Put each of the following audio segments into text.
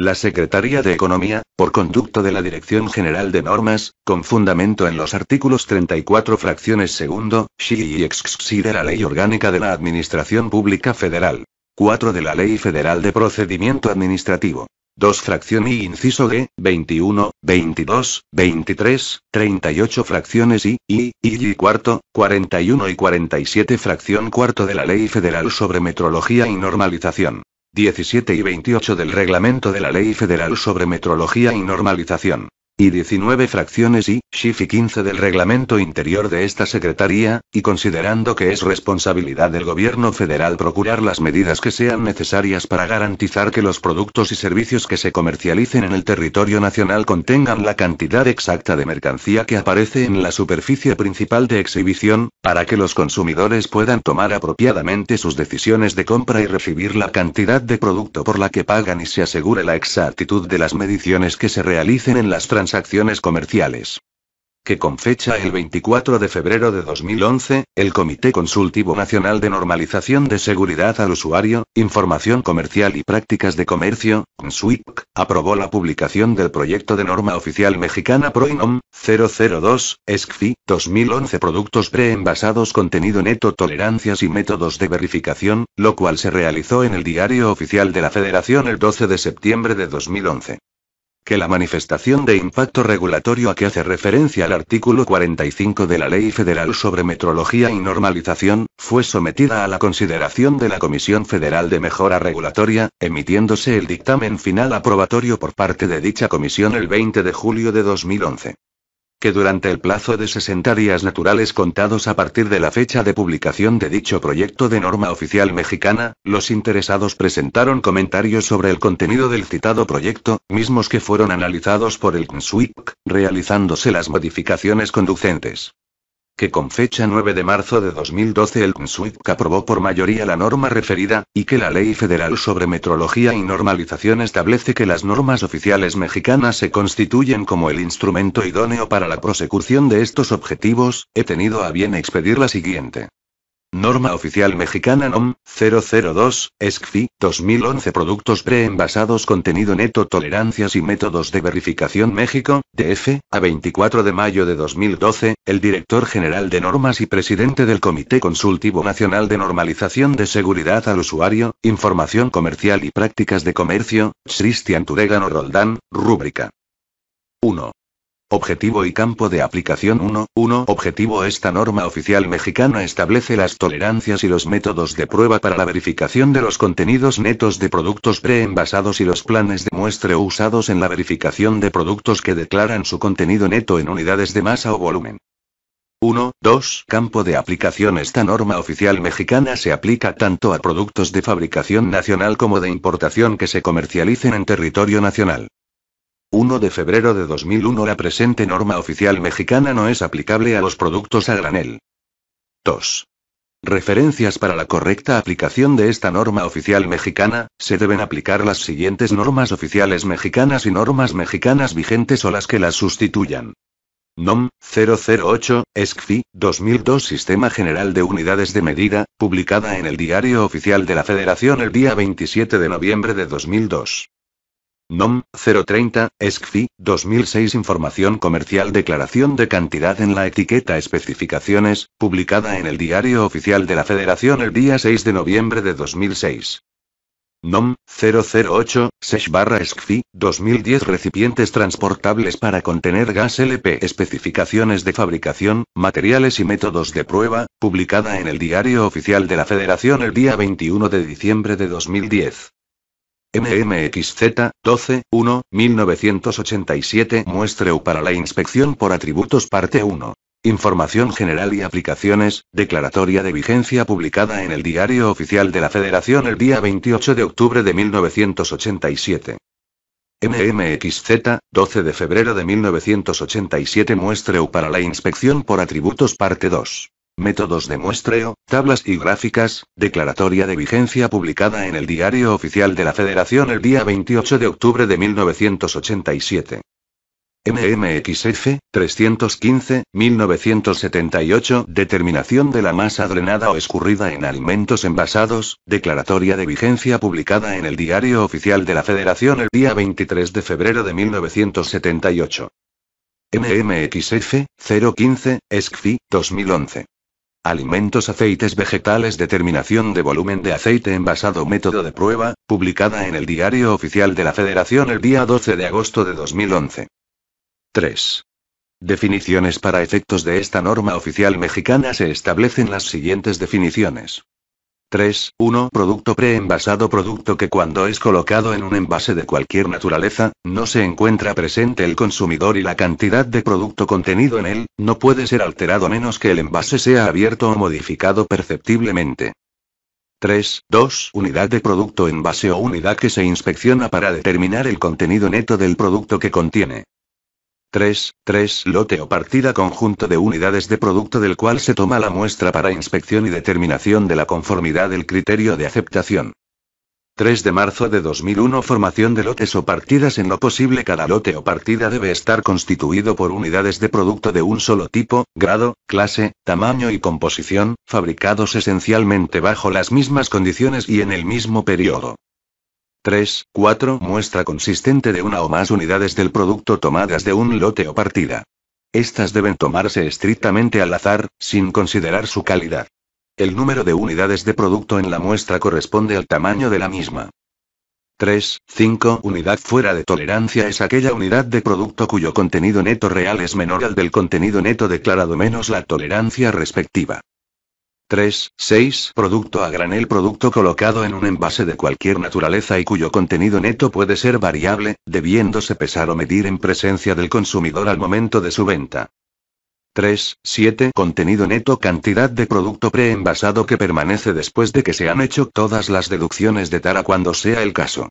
La Secretaría de Economía, por conducto de la Dirección General de Normas, con fundamento en los artículos 34 fracciones segundo, y XXI de la Ley Orgánica de la Administración Pública Federal. 4 de la Ley Federal de Procedimiento Administrativo. 2 fracción y inciso g, 21, 22, 23, 38 fracciones y, y, y, cuarto, 41 y 47 fracción cuarto de la Ley Federal sobre Metrología y Normalización. 17 y 28 del Reglamento de la Ley Federal sobre Metrología y Normalización y 19 fracciones y, Shift y 15 del reglamento interior de esta Secretaría, y considerando que es responsabilidad del Gobierno federal procurar las medidas que sean necesarias para garantizar que los productos y servicios que se comercialicen en el territorio nacional contengan la cantidad exacta de mercancía que aparece en la superficie principal de exhibición, para que los consumidores puedan tomar apropiadamente sus decisiones de compra y recibir la cantidad de producto por la que pagan y se asegure la exactitud de las mediciones que se realicen en las transacciones acciones comerciales. Que con fecha el 24 de febrero de 2011, el Comité Consultivo Nacional de Normalización de Seguridad al Usuario, Información Comercial y Prácticas de Comercio, NSWIC, aprobó la publicación del proyecto de norma oficial mexicana PROINOM 002, ESCFI 2011 Productos preenvasados Contenido Neto Tolerancias y Métodos de Verificación, lo cual se realizó en el Diario Oficial de la Federación el 12 de septiembre de 2011 que la manifestación de impacto regulatorio a que hace referencia el artículo 45 de la Ley Federal sobre Metrología y Normalización, fue sometida a la consideración de la Comisión Federal de Mejora Regulatoria, emitiéndose el dictamen final aprobatorio por parte de dicha comisión el 20 de julio de 2011 que durante el plazo de 60 días naturales contados a partir de la fecha de publicación de dicho proyecto de norma oficial mexicana, los interesados presentaron comentarios sobre el contenido del citado proyecto, mismos que fueron analizados por el CNSWIC, realizándose las modificaciones conducentes que con fecha 9 de marzo de 2012 el que aprobó por mayoría la norma referida, y que la Ley Federal sobre Metrología y Normalización establece que las normas oficiales mexicanas se constituyen como el instrumento idóneo para la prosecución de estos objetivos, he tenido a bien expedir la siguiente. Norma Oficial Mexicana NOM 002, ESCFI 2011 Productos preenvasados Contenido neto Tolerancias y métodos de verificación México, DF, a 24 de mayo de 2012, el director general de normas y presidente del Comité Consultivo Nacional de Normalización de Seguridad al Usuario, Información Comercial y Prácticas de Comercio, Cristian Turegano Roldán, rúbrica 1. Objetivo y campo de aplicación 1.1. Objetivo Esta norma oficial mexicana establece las tolerancias y los métodos de prueba para la verificación de los contenidos netos de productos preenvasados y los planes de muestre usados en la verificación de productos que declaran su contenido neto en unidades de masa o volumen. 1.2. Campo de aplicación Esta norma oficial mexicana se aplica tanto a productos de fabricación nacional como de importación que se comercialicen en territorio nacional. 1 de febrero de 2001 La presente norma oficial mexicana no es aplicable a los productos a granel. 2. Referencias para la correcta aplicación de esta norma oficial mexicana, se deben aplicar las siguientes normas oficiales mexicanas y normas mexicanas vigentes o las que las sustituyan. NOM 008, ESCFI 2002 Sistema General de Unidades de Medida, publicada en el Diario Oficial de la Federación el día 27 de noviembre de 2002. NOM 030, ESCFI, 2006 Información comercial Declaración de cantidad en la etiqueta Especificaciones, publicada en el Diario Oficial de la Federación el día 6 de noviembre de 2006. NOM 008, SESH barra ESCFI, 2010 Recipientes transportables para contener gas LP Especificaciones de fabricación, materiales y métodos de prueba, publicada en el Diario Oficial de la Federación el día 21 de diciembre de 2010. MMXZ, 12, 1, 1987 Muestreo para la inspección por atributos parte 1. Información general y aplicaciones, declaratoria de vigencia publicada en el Diario Oficial de la Federación el día 28 de octubre de 1987. MMXZ, 12 de febrero de 1987 Muestreo para la inspección por atributos parte 2. Métodos de muestreo, tablas y gráficas, declaratoria de vigencia publicada en el Diario Oficial de la Federación el día 28 de octubre de 1987. MMXF, 315, 1978, determinación de la masa drenada o escurrida en alimentos envasados, declaratoria de vigencia publicada en el Diario Oficial de la Federación el día 23 de febrero de 1978. MMXF, 015, ESCFI, 2011. Alimentos aceites vegetales determinación de volumen de aceite envasado método de prueba, publicada en el Diario Oficial de la Federación el día 12 de agosto de 2011. 3. Definiciones para efectos de esta norma oficial mexicana se establecen las siguientes definiciones. 3. 1. Producto preenvasado producto que cuando es colocado en un envase de cualquier naturaleza, no se encuentra presente el consumidor y la cantidad de producto contenido en él, no puede ser alterado menos que el envase sea abierto o modificado perceptiblemente. 3. 2. Unidad de producto envase o unidad que se inspecciona para determinar el contenido neto del producto que contiene. 3, 3 lote o partida conjunto de unidades de producto del cual se toma la muestra para inspección y determinación de la conformidad del criterio de aceptación. 3 de marzo de 2001 Formación de lotes o partidas en lo posible cada lote o partida debe estar constituido por unidades de producto de un solo tipo, grado, clase, tamaño y composición, fabricados esencialmente bajo las mismas condiciones y en el mismo periodo. 3, 4. Muestra consistente de una o más unidades del producto tomadas de un lote o partida. Estas deben tomarse estrictamente al azar, sin considerar su calidad. El número de unidades de producto en la muestra corresponde al tamaño de la misma. 3, 5. Unidad fuera de tolerancia es aquella unidad de producto cuyo contenido neto real es menor al del contenido neto declarado menos la tolerancia respectiva. 3.6. Producto a granel Producto colocado en un envase de cualquier naturaleza y cuyo contenido neto puede ser variable, debiéndose pesar o medir en presencia del consumidor al momento de su venta. 3.7 Contenido neto Cantidad de producto preenvasado que permanece después de que se han hecho todas las deducciones de tara cuando sea el caso.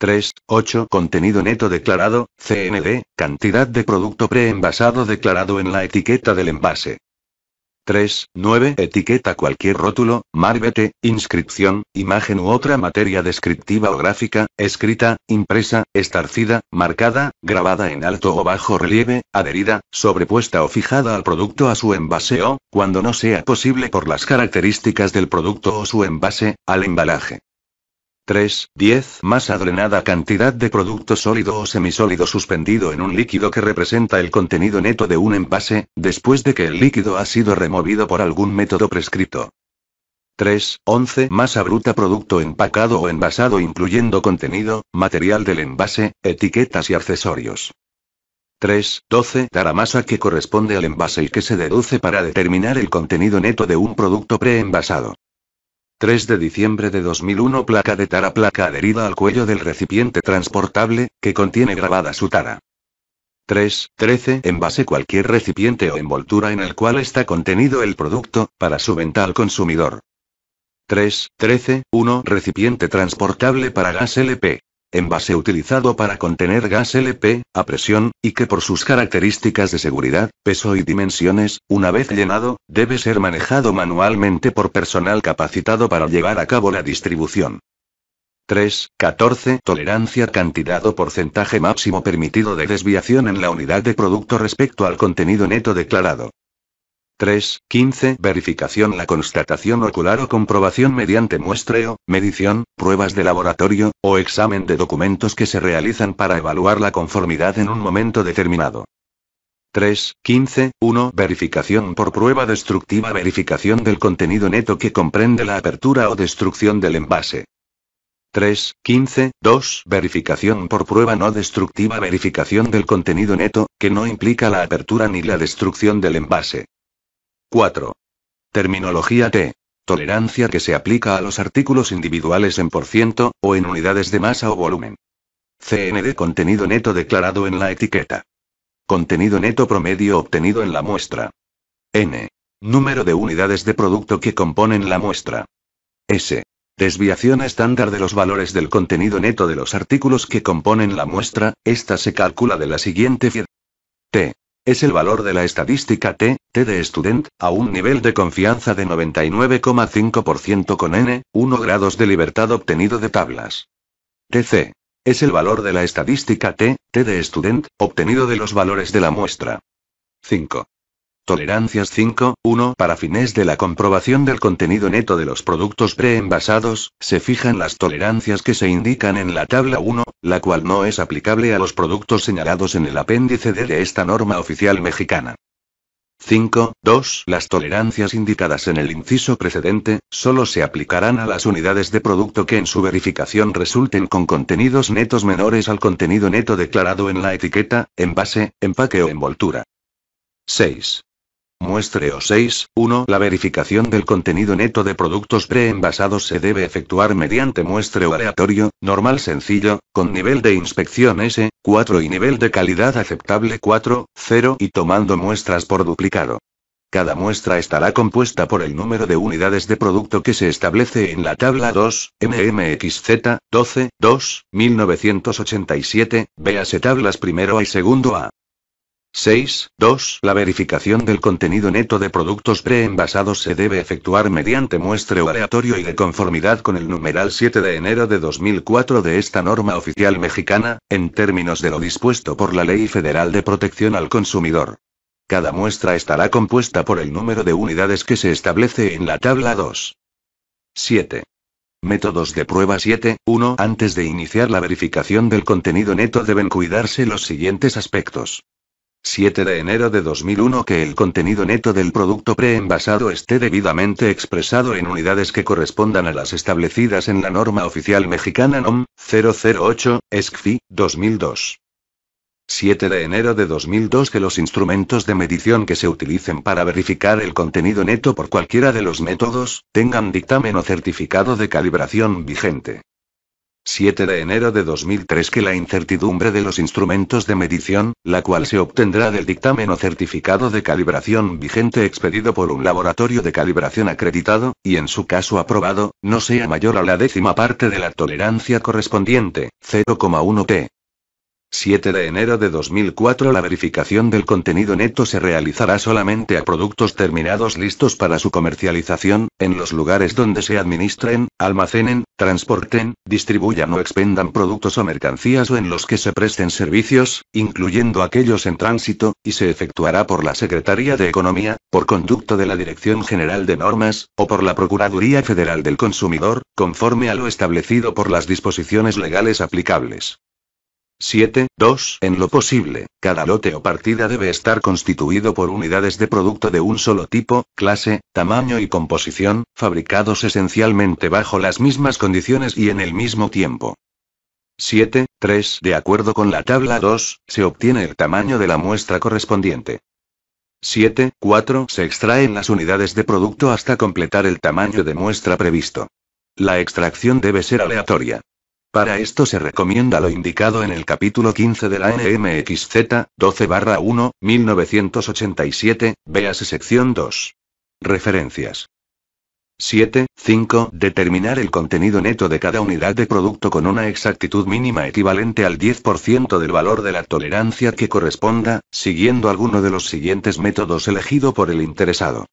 3.8. Contenido neto declarado, CND, cantidad de producto preenvasado declarado en la etiqueta del envase. 3.9 Etiqueta cualquier rótulo, marbete, inscripción, imagen u otra materia descriptiva o gráfica, escrita, impresa, estarcida, marcada, grabada en alto o bajo relieve, adherida, sobrepuesta o fijada al producto a su envase o, cuando no sea posible por las características del producto o su envase, al embalaje. 3, 10 más adrenada cantidad de producto sólido o semisólido suspendido en un líquido que representa el contenido neto de un envase, después de que el líquido ha sido removido por algún método prescrito. 3, 11 masa bruta producto empacado o envasado incluyendo contenido, material del envase, etiquetas y accesorios. 3, 12 dar masa que corresponde al envase y que se deduce para determinar el contenido neto de un producto preenvasado. 3 de diciembre de 2001 placa de tara placa adherida al cuello del recipiente transportable, que contiene grabada su tara. 3. 13. Envase cualquier recipiente o envoltura en el cual está contenido el producto, para su venta al consumidor. 3. 13. 1. Recipiente transportable para gas LP envase utilizado para contener gas LP, a presión, y que por sus características de seguridad, peso y dimensiones, una vez llenado, debe ser manejado manualmente por personal capacitado para llevar a cabo la distribución. 3. 14. Tolerancia cantidad o porcentaje máximo permitido de desviación en la unidad de producto respecto al contenido neto declarado. 3.15. Verificación La constatación ocular o comprobación mediante muestreo, medición, pruebas de laboratorio, o examen de documentos que se realizan para evaluar la conformidad en un momento determinado. 3, 1. Verificación por prueba destructiva. Verificación del contenido neto que comprende la apertura o destrucción del envase. 3.15.2 Verificación por prueba no destructiva. Verificación del contenido neto, que no implica la apertura ni la destrucción del envase. 4. Terminología T. Tolerancia que se aplica a los artículos individuales en por ciento, o en unidades de masa o volumen. CND contenido neto declarado en la etiqueta. Contenido neto promedio obtenido en la muestra. N. Número de unidades de producto que componen la muestra. S. Desviación estándar de los valores del contenido neto de los artículos que componen la muestra, esta se calcula de la siguiente T. Es el valor de la estadística T, T de student, a un nivel de confianza de 99,5% con N, 1 grados de libertad obtenido de tablas. TC. Es el valor de la estadística T, T de student, obtenido de los valores de la muestra. 5. Tolerancias 5.1 Para fines de la comprobación del contenido neto de los productos pre-envasados, se fijan las tolerancias que se indican en la tabla 1, la cual no es aplicable a los productos señalados en el apéndice D de esta norma oficial mexicana. 5.2 2. Las tolerancias indicadas en el inciso precedente, solo se aplicarán a las unidades de producto que en su verificación resulten con contenidos netos menores al contenido neto declarado en la etiqueta, envase, empaque o envoltura. 6. Muestre o La verificación del contenido neto de productos pre-envasados se debe efectuar mediante muestreo aleatorio, normal sencillo, con nivel de inspección S, 4 y nivel de calidad aceptable 4, 0 y tomando muestras por duplicado. Cada muestra estará compuesta por el número de unidades de producto que se establece en la tabla 2, MMXZ, 12, 2, 1987, véase tablas primero y segundo A. 6. 2. La verificación del contenido neto de productos preenvasados se debe efectuar mediante muestreo aleatorio y de conformidad con el numeral 7 de enero de 2004 de esta norma oficial mexicana, en términos de lo dispuesto por la Ley Federal de Protección al Consumidor. Cada muestra estará compuesta por el número de unidades que se establece en la tabla 2. 7. Métodos de prueba 7. 1. Antes de iniciar la verificación del contenido neto deben cuidarse los siguientes aspectos. 7 de enero de 2001 que el contenido neto del producto preenvasado esté debidamente expresado en unidades que correspondan a las establecidas en la norma oficial mexicana NOM 008, ESCFI 2002. 7 de enero de 2002 que los instrumentos de medición que se utilicen para verificar el contenido neto por cualquiera de los métodos tengan dictamen o certificado de calibración vigente. 7 de enero de 2003 que la incertidumbre de los instrumentos de medición, la cual se obtendrá del dictamen o certificado de calibración vigente expedido por un laboratorio de calibración acreditado, y en su caso aprobado, no sea mayor a la décima parte de la tolerancia correspondiente, 0,1 t. 7 de enero de 2004 La verificación del contenido neto se realizará solamente a productos terminados listos para su comercialización, en los lugares donde se administren, almacenen, transporten, distribuyan o expendan productos o mercancías o en los que se presten servicios, incluyendo aquellos en tránsito, y se efectuará por la Secretaría de Economía, por conducto de la Dirección General de Normas, o por la Procuraduría Federal del Consumidor, conforme a lo establecido por las disposiciones legales aplicables. 7.2 En lo posible, cada lote o partida debe estar constituido por unidades de producto de un solo tipo, clase, tamaño y composición, fabricados esencialmente bajo las mismas condiciones y en el mismo tiempo. 7.3 De acuerdo con la tabla 2, se obtiene el tamaño de la muestra correspondiente. 7.4 Se extraen las unidades de producto hasta completar el tamaño de muestra previsto. La extracción debe ser aleatoria. Para esto se recomienda lo indicado en el capítulo 15 de la NMXZ, 12-1, 1987, véase sección 2. Referencias. 7. 5. Determinar el contenido neto de cada unidad de producto con una exactitud mínima equivalente al 10% del valor de la tolerancia que corresponda, siguiendo alguno de los siguientes métodos elegido por el interesado.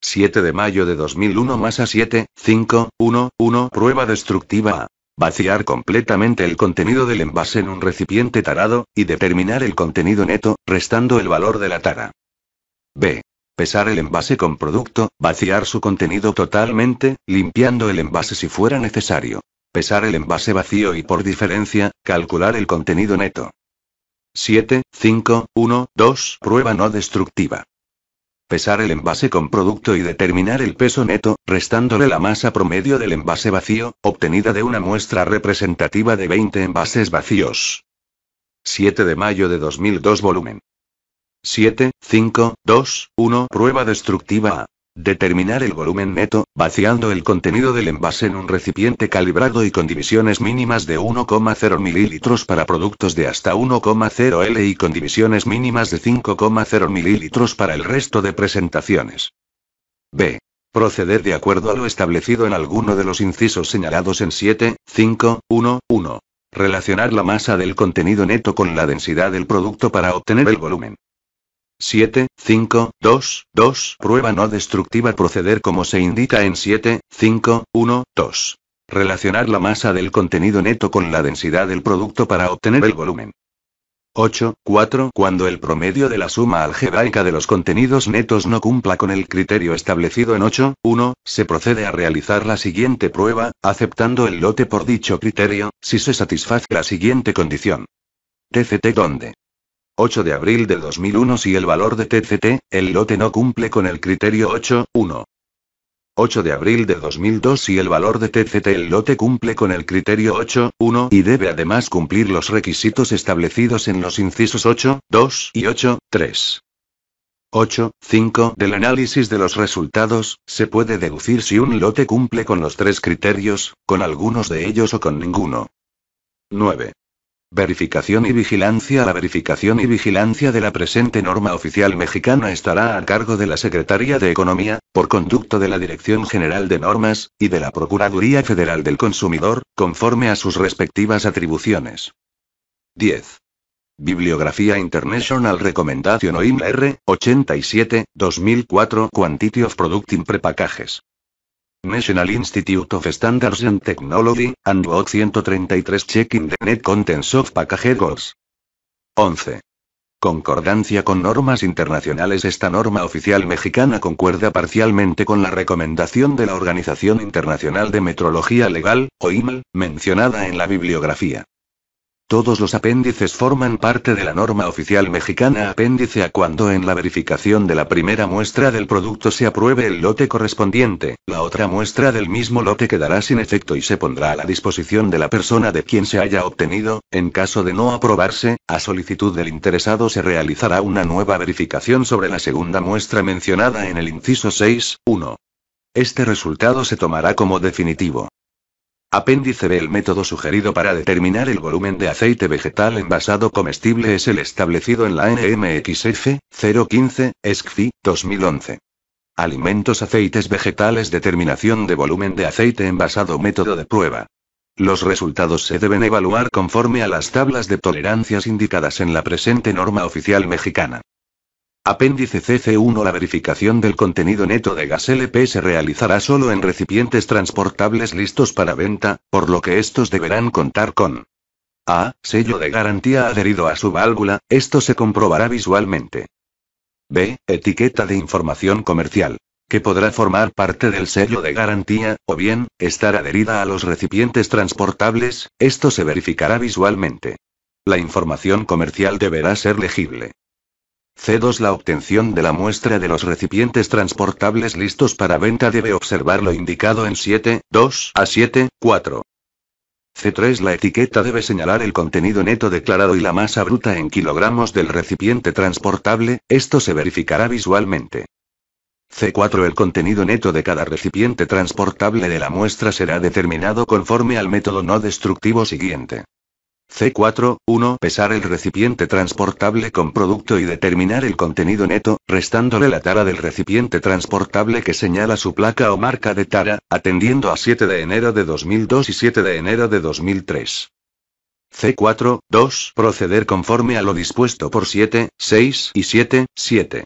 7 de mayo de 2001 más a 7, 5, 1, 1 prueba destructiva A vaciar completamente el contenido del envase en un recipiente tarado, y determinar el contenido neto, restando el valor de la tara. B. Pesar el envase con producto, vaciar su contenido totalmente, limpiando el envase si fuera necesario. Pesar el envase vacío y por diferencia, calcular el contenido neto. 7, 5, 1, 2. Prueba no destructiva pesar el envase con producto y determinar el peso neto, restándole la masa promedio del envase vacío, obtenida de una muestra representativa de 20 envases vacíos. 7 de mayo de 2002 volumen. 7, 5, 2, 1 Prueba destructiva A. Determinar el volumen neto, vaciando el contenido del envase en un recipiente calibrado y con divisiones mínimas de 1,0 ml para productos de hasta 1,0 L y con divisiones mínimas de 5,0 ml para el resto de presentaciones. B. Proceder de acuerdo a lo establecido en alguno de los incisos señalados en 7, 5, 1, 1. Relacionar la masa del contenido neto con la densidad del producto para obtener el volumen. 7, 5, 2, 2. Prueba no destructiva proceder como se indica en 7, 5, 1, 2. Relacionar la masa del contenido neto con la densidad del producto para obtener el volumen. 8, 4. Cuando el promedio de la suma algebraica de los contenidos netos no cumpla con el criterio establecido en 8, 1, se procede a realizar la siguiente prueba, aceptando el lote por dicho criterio, si se satisface la siguiente condición. TCT donde 8 de abril de 2001 Si el valor de TCT, el lote no cumple con el criterio 8.1. 8 de abril de 2002 Si el valor de TCT el lote cumple con el criterio 8.1 y debe además cumplir los requisitos establecidos en los incisos 8, 2 y 8.3. 8, 5 del análisis de los resultados, se puede deducir si un lote cumple con los tres criterios, con algunos de ellos o con ninguno. 9. Verificación y vigilancia. La verificación y vigilancia de la presente norma oficial mexicana estará a cargo de la Secretaría de Economía, por conducto de la Dirección General de Normas, y de la Procuraduría Federal del Consumidor, conforme a sus respectivas atribuciones. 10. Bibliografía International Recomendación OIM R, 87, 2004 Quantity of Producting Prepackages. National Institute of Standards and Technology, and Box 133 Checking the Net Contents of Package 11. Concordancia con normas internacionales. Esta norma oficial mexicana concuerda parcialmente con la recomendación de la Organización Internacional de Metrología Legal, OIML, mencionada en la bibliografía. Todos los apéndices forman parte de la norma oficial mexicana apéndice a cuando en la verificación de la primera muestra del producto se apruebe el lote correspondiente, la otra muestra del mismo lote quedará sin efecto y se pondrá a la disposición de la persona de quien se haya obtenido, en caso de no aprobarse, a solicitud del interesado se realizará una nueva verificación sobre la segunda muestra mencionada en el inciso 6.1. Este resultado se tomará como definitivo. Apéndice B. El método sugerido para determinar el volumen de aceite vegetal envasado comestible es el establecido en la NMXF 015, scfi 2011. Alimentos aceites vegetales determinación de volumen de aceite envasado método de prueba. Los resultados se deben evaluar conforme a las tablas de tolerancias indicadas en la presente norma oficial mexicana. Apéndice CC1 La verificación del contenido neto de gas LP se realizará solo en recipientes transportables listos para venta, por lo que estos deberán contar con A. Sello de garantía adherido a su válvula, esto se comprobará visualmente. B. Etiqueta de información comercial que podrá formar parte del sello de garantía, o bien, estar adherida a los recipientes transportables, esto se verificará visualmente. La información comercial deberá ser legible. C2 La obtención de la muestra de los recipientes transportables listos para venta debe observar lo indicado en 7, 2 a 7, 4. C3 La etiqueta debe señalar el contenido neto declarado y la masa bruta en kilogramos del recipiente transportable, esto se verificará visualmente. C4 El contenido neto de cada recipiente transportable de la muestra será determinado conforme al método no destructivo siguiente. C4, 1. Pesar el recipiente transportable con producto y determinar el contenido neto, restándole la tara del recipiente transportable que señala su placa o marca de tara, atendiendo a 7 de enero de 2002 y 7 de enero de 2003. C4, 2. Proceder conforme a lo dispuesto por 7, 6 y 7, 7.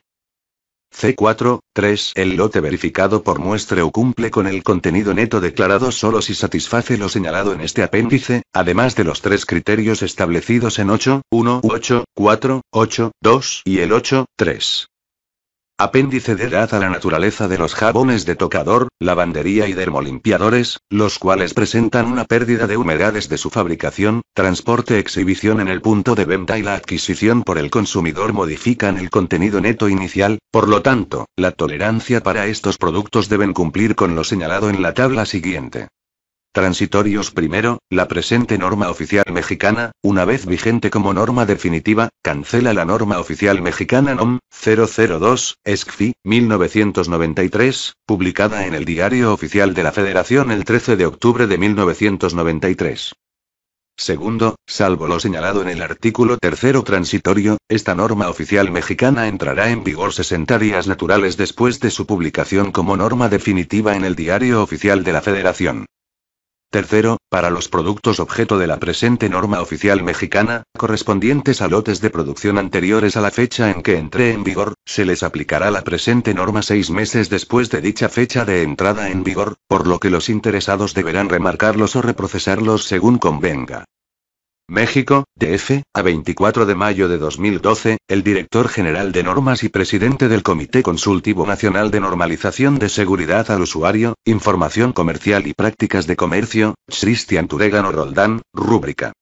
C4, 3. El lote verificado por muestre o cumple con el contenido neto declarado solo si satisface lo señalado en este apéndice, además de los tres criterios establecidos en 8, 1, 8, 4, 8, 2 y el 8, 3. Apéndice de edad a la naturaleza de los jabones de tocador, lavandería y dermolimpiadores, los cuales presentan una pérdida de humedades de su fabricación, transporte, exhibición en el punto de venta y la adquisición por el consumidor modifican el contenido neto inicial, por lo tanto, la tolerancia para estos productos deben cumplir con lo señalado en la tabla siguiente transitorios primero, la presente norma oficial mexicana, una vez vigente como norma definitiva, cancela la norma oficial mexicana NOM 002, ESCFI, 1993, publicada en el Diario Oficial de la Federación el 13 de octubre de 1993. Segundo, salvo lo señalado en el artículo tercero transitorio, esta norma oficial mexicana entrará en vigor 60 días naturales después de su publicación como norma definitiva en el Diario Oficial de la Federación. Tercero, para los productos objeto de la presente norma oficial mexicana, correspondientes a lotes de producción anteriores a la fecha en que entre en vigor, se les aplicará la presente norma seis meses después de dicha fecha de entrada en vigor, por lo que los interesados deberán remarcarlos o reprocesarlos según convenga. México, DF, a 24 de mayo de 2012, el director general de normas y presidente del Comité Consultivo Nacional de Normalización de Seguridad al Usuario, Información Comercial y Prácticas de Comercio, Cristian Turegano Roldán, rúbrica